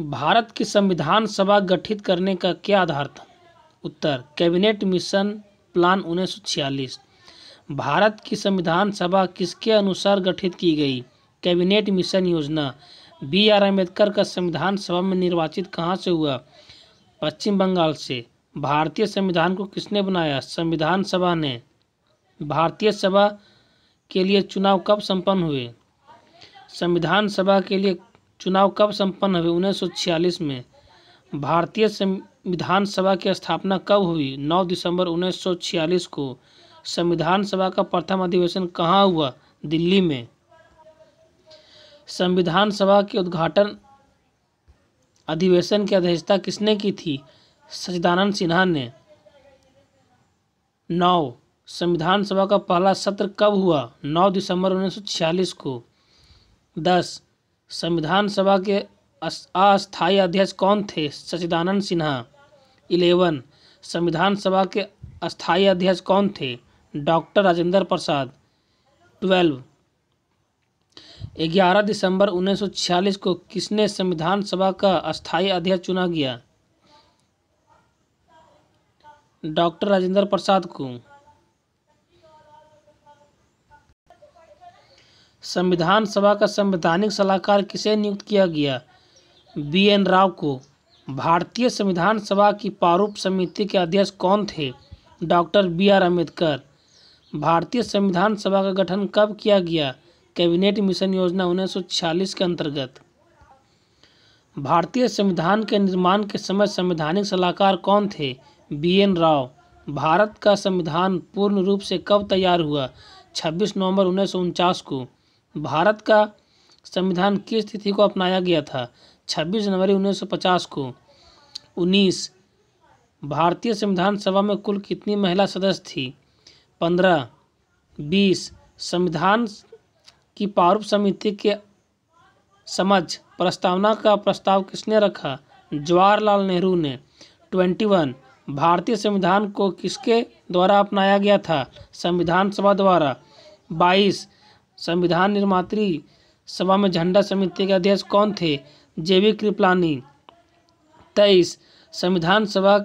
भारत की संविधान सभा गठित करने का क्या आधार था उत्तर कैबिनेट मिशन प्लान उन्नीस भारत की संविधान सभा किसके अनुसार गठित की गई कैबिनेट मिशन योजना बी आर अम्बेडकर का संविधान सभा में निर्वाचित कहाँ से हुआ पश्चिम बंगाल से भारतीय संविधान को किसने बनाया संविधान सभा ने भारतीय सभा के लिए चुनाव कब संपन्न हुए संविधान सभा के लिए चुनाव कब संपन्न हुए उन्नीस सौ छियालीस में भारतीय संविधान सभा की स्थापना कब हुई 9 दिसंबर 1946 को संविधान सभा का प्रथम अधिवेशन कहाँ हुआ दिल्ली में संविधान सभा के उद्घाटन अधिवेशन की अध्यक्षता किसने की थी सचिदानंद सिन्हा ने नौ संविधान सभा का पहला सत्र कब हुआ 9 दिसंबर 1946 को दस संविधान सभा के अस्थायी अध्यक्ष कौन थे सचिदानंद सिन्हा इलेवन संविधान सभा के अस्थायी अध्यक्ष कौन थे डॉक्टर राजेंद्र प्रसाद ट्वेल्व ग्यारह दिसंबर 1946 को किसने संविधान सभा का अस्थायी अध्यक्ष चुना गया डॉक्टर राजेंद्र प्रसाद को संविधान सभा का संवैधानिक सलाहकार किसे नियुक्त किया गया बी एन राव को भारतीय संविधान सभा की प्रारूप समिति के अध्यक्ष कौन थे डॉक्टर बी आर अम्बेडकर भारतीय संविधान सभा का गठन कब किया गया कैबिनेट मिशन योजना उन्नीस के अंतर्गत भारतीय संविधान के निर्माण के समय संवैधानिक सलाहकार कौन थे बी एन राव भारत का संविधान पूर्ण रूप से कब तैयार हुआ 26 नवंबर उन्नीस को भारत का संविधान किस तिथि को अपनाया गया था 26 जनवरी 1950 को उन्नीस भारतीय संविधान सभा में कुल कितनी महिला सदस्य थी पंद्रह बीस संविधान की पारूप समिति के समझ प्रस्तावना का प्रस्ताव किसने रखा जवाहरलाल नेहरू ने ट्वेंटी वन भारतीय संविधान को किसके द्वारा अपनाया गया था संविधान सभा द्वारा बाईस संविधान निर्मात्री सभा में झंडा समिति के अध्यक्ष कौन थे जेवी कृपलानी तेईस संविधान सभा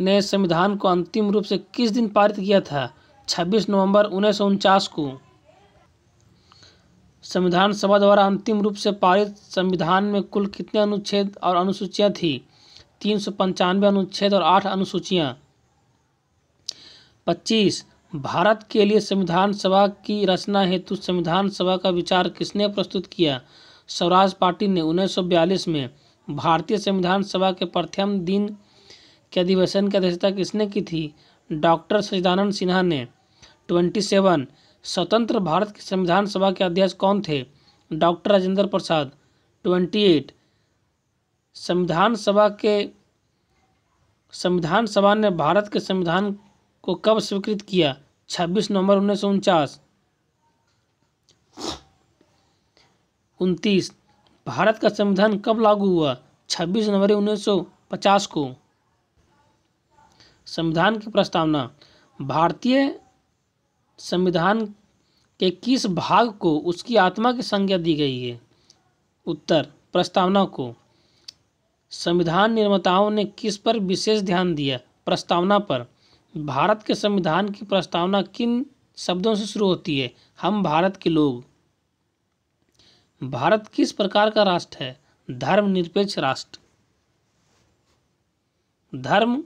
ने संविधान को अंतिम रूप से किस दिन पारित किया था 26 नवंबर उन्नीस को संविधान सभा द्वारा अंतिम रूप से पारित संविधान में कुल कितने अनुच्छेद और अनुसूचियां थी तीन सौ पंचानवे अनुच्छेद और आठ अनुसूचियां पच्चीस भारत के लिए संविधान सभा की रचना हेतु संविधान सभा का विचार किसने प्रस्तुत किया स्वराज पार्टी ने 1942 में भारतीय संविधान सभा के प्रथम दिन के अधिवेशन की अध्यक्षता किसने की थी डॉक्टर सचिदानंद सिन्हा ने ट्वेंटी सेवन स्वतंत्र भारत की संविधान सभा के अध्यक्ष कौन थे doctor Rajendra Prasad twenty eight संविधान सभा के संविधान सभा ने भारत के संविधान को कब स्वीकृत किया 26 नवंबर उन्नीस सौ उनचास उनतीस भारत का संविधान कब लागू हुआ 26 जनवरी 1950 को संविधान की प्रस्तावना भारतीय संविधान के किस भाग को उसकी आत्मा की संज्ञा दी गई है उत्तर प्रस्तावना को संविधान निर्माताओं ने किस पर विशेष ध्यान दिया प्रस्तावना पर भारत के संविधान की प्रस्तावना किन शब्दों से शुरू होती है हम भारत के लोग भारत किस प्रकार का राष्ट्र है धर्मनिरपेक्ष राष्ट्र धर्म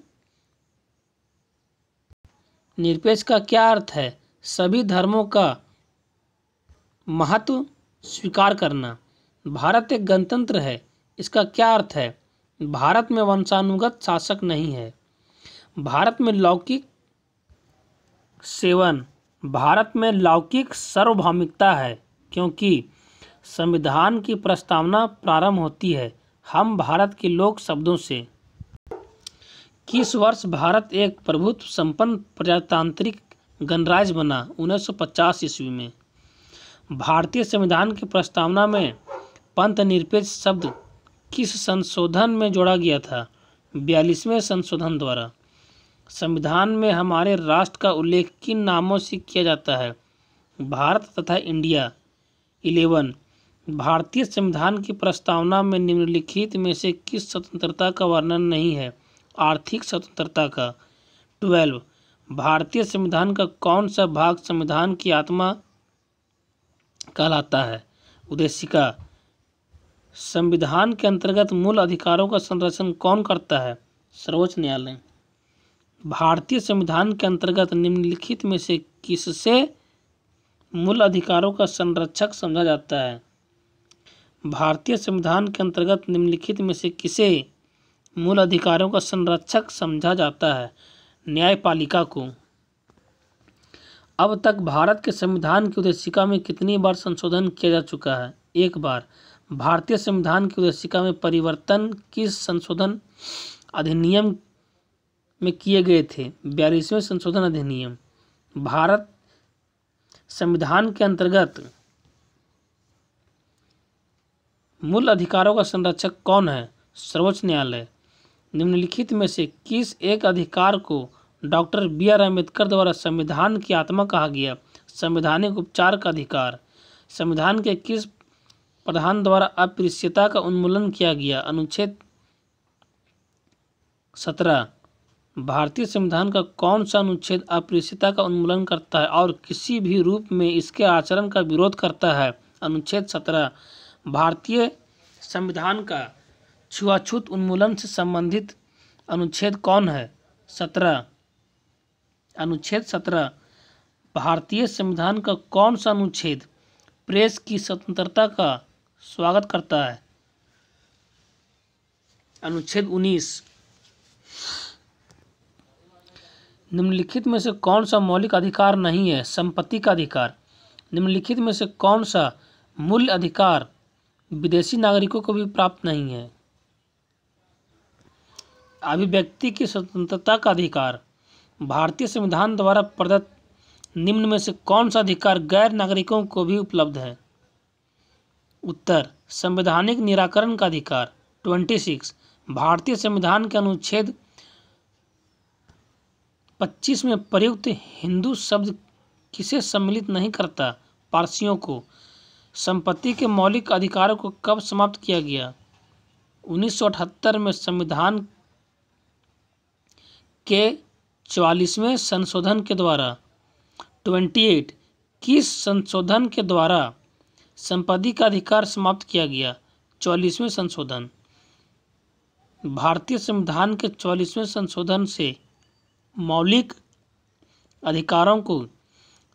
निरपेक्ष का क्या अर्थ है सभी धर्मों का महत्व स्वीकार करना भारत एक गणतंत्र है इसका क्या अर्थ है भारत में वंशानुगत शासक नहीं है भारत में लौकिक सेवन भारत में लौकिक सार्वभौमिकता है क्योंकि संविधान की प्रस्तावना प्रारंभ होती है हम भारत के लोक शब्दों से किस वर्ष भारत एक प्रभुत्व संपन्न प्रजातांत्रिक गणराज्य बना 1950 ईस्वी में भारतीय संविधान की प्रस्तावना में पंथ निरपेक्ष शब्द किस संशोधन में जोड़ा गया था बयालीसवें संशोधन द्वारा संविधान में हमारे राष्ट्र का उल्लेख किन नामों से किया जाता है भारत तथा इंडिया इलेवन भारतीय संविधान की प्रस्तावना में निम्नलिखित में से किस स्वतंत्रता का वर्णन नहीं है आर्थिक स्वतंत्रता का ट्वेल्व भारतीय संविधान का कौन सा भाग संविधान की आत्मा कहलाता है उद्देशिका संविधान के अंतर्गत मूल अधिकारों का संरक्षण कौन करता है सर्वोच्च न्यायालय भारतीय संविधान के अंतर्गत निम्नलिखित में से किससे मूल अधिकारों का संरक्षक समझा जाता है भारतीय संविधान के अंतर्गत निम्नलिखित में से किसे मूल अधिकारों का संरक्षक समझा जाता है न्यायपालिका को अब तक भारत के संविधान की उद्देशिका में कितनी बार संशोधन किया जा चुका है एक बार भारतीय संविधान की उद्देशिका में परिवर्तन किस संशोधन अधिनियम में किए गए थे बयालीसवें संशोधन अधिनियम भारत संविधान के अंतर्गत मूल अधिकारों का संरक्षक कौन है सर्वोच्च न्यायालय निम्नलिखित में से किस एक अधिकार को डॉक्टर बी आर अम्बेडकर द्वारा संविधान की आत्मा कहा गया संवैधानिक उपचार का अधिकार संविधान के किस प्रधान द्वारा अपृश्यता का उन्मूलन किया गया अनुच्छेद सत्रह भारतीय संविधान का कौन सा अनुच्छेद अस्पृश्यता का उन्मूलन करता है और किसी भी रूप में इसके आचरण का विरोध करता है अनुच्छेद सत्रह भारतीय संविधान का छुआछूत उन्मूलन से संबंधित अनुच्छेद कौन है सत्रह अनुच्छेद सत्रह भारतीय संविधान का कौन सा अनुच्छेद प्रेस की स्वतंत्रता का स्वागत करता है अनुच्छेद उन्नीस निम्नलिखित में से कौन सा मौलिक अधिकार नहीं है संपत्ति का अधिकार निम्नलिखित में से कौन सा मूल्य अधिकार विदेशी नागरिकों को भी प्राप्त नहीं है अभिव्यक्ति की स्वतंत्रता का अधिकार भारतीय संविधान द्वारा प्रदत्त निम्न में से कौन सा अधिकार गैर नागरिकों को भी उपलब्ध है उत्तर संवैधानिक निराकरण का अधिकार ट्वेंटी सिक्स भारतीय संविधान के अनुच्छेद पच्चीस में प्रयुक्त हिंदू शब्द किसे सम्मिलित नहीं करता पारसियों को संपत्ति के मौलिक अधिकारों को कब समाप्त किया गया 1978 में संविधान के चवालीसवें संशोधन के द्वारा 28 किस संशोधन के द्वारा संपत्ति का अधिकार समाप्त किया गया चौलीसवें संशोधन भारतीय संविधान के चौलीसवें संशोधन से मौलिक अधिकारों को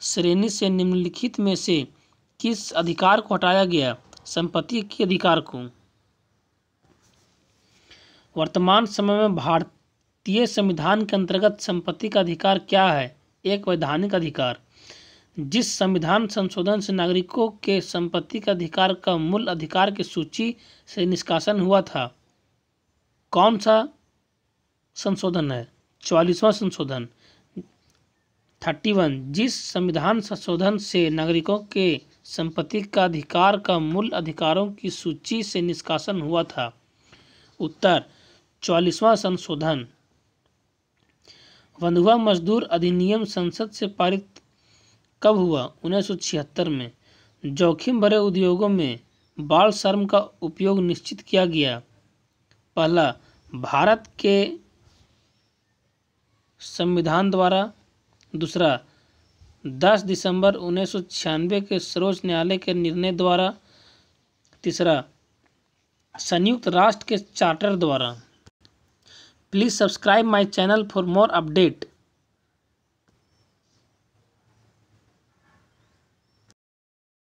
श्रेणी से निम्नलिखित में से किस अधिकार को हटाया गया संपत्ति के अधिकार को वर्तमान समय में भारतीय संविधान के अंतर्गत संपत्ति का अधिकार क्या है एक वैधानिक अधिकार जिस संविधान संशोधन से नागरिकों के संपत्ति का अधिकार का मूल अधिकार की सूची से निष्कासन हुआ था कौन सा संशोधन है चौलीसवां संशोधन थर्टी वन जिस संविधान संशोधन से नागरिकों के संपत्ति का अधिकार का मूल अधिकारों की सूची से निष्कासन हुआ था उत्तर चौलीसवां संशोधन बंधुआ मजदूर अधिनियम संसद से पारित कब हुआ उन्नीस में जोखिम भरे उद्योगों में बाल श्रम का उपयोग निश्चित किया गया पहला भारत के संविधान द्वारा दूसरा 10 दिसंबर उन्नीस के सर्वोच्च न्यायालय के निर्णय द्वारा तीसरा संयुक्त राष्ट्र के चार्टर द्वारा please subscribe my channel for more update